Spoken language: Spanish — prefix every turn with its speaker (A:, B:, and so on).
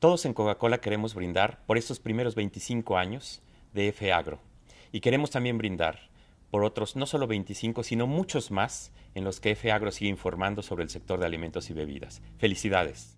A: Todos en Coca-Cola queremos brindar por estos primeros 25 años de F Agro y queremos también brindar por otros no solo 25, sino muchos más en los que F Agro sigue informando sobre el sector de alimentos y bebidas. Felicidades.